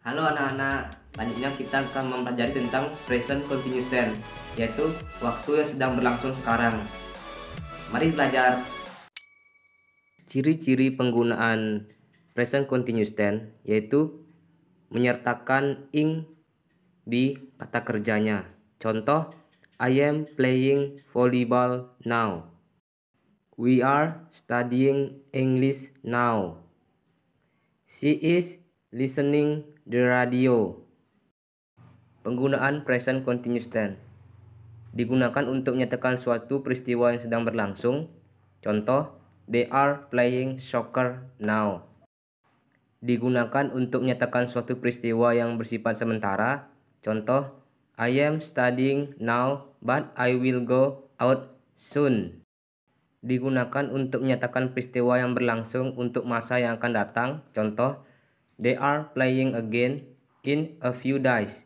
Halo anak-anak, selanjutnya kita akan mempelajari tentang present continuous tense, yaitu waktu yang sedang berlangsung sekarang. Mari belajar. Ciri-ciri penggunaan present continuous tense yaitu menyertakan ing di kata kerjanya. Contoh, I am playing volleyball now. We are studying English now. She is listening the radio. Penggunaan present continuous tense digunakan untuk menyatakan suatu peristiwa yang sedang berlangsung. Contoh, they are playing soccer now. Digunakan untuk menyatakan suatu peristiwa yang bersifat sementara. Contoh, I am studying now but I will go out soon. Digunakan untuk menyatakan peristiwa yang berlangsung untuk masa yang akan datang. Contoh, They are playing again in a few days.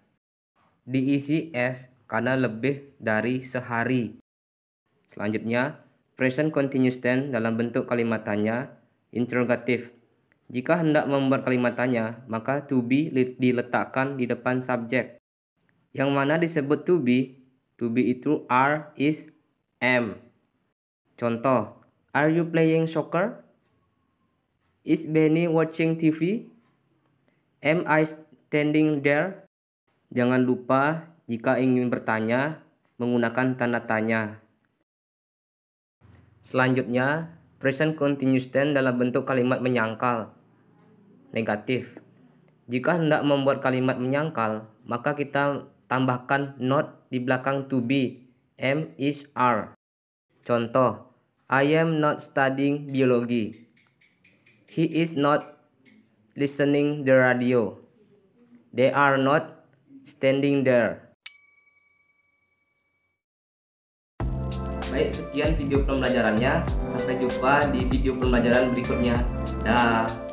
Diisi as karena lebih dari sehari. Selanjutnya, present continuous tense dalam bentuk kalimat tanya interrogatif. Jika hendak membuat kalimat tanya, maka to be diletakkan di depan subjek. Yang mana disebut to be? To be itu are, is, am. Contoh, are you playing soccer? Is Benny watching TV? Am I standing there? Jangan lupa jika ingin bertanya menggunakan tanda tanya. Selanjutnya, present continuous tense dalam bentuk kalimat menyangkal. Negatif. Jika hendak membuat kalimat menyangkal, maka kita tambahkan not di belakang to be. M is are. Contoh, I am not studying biology. He is not listening the radio. They are not standing there. Baik, sekian video pembelajarannya. Sampai jumpa di video pembelajaran berikutnya. Dah.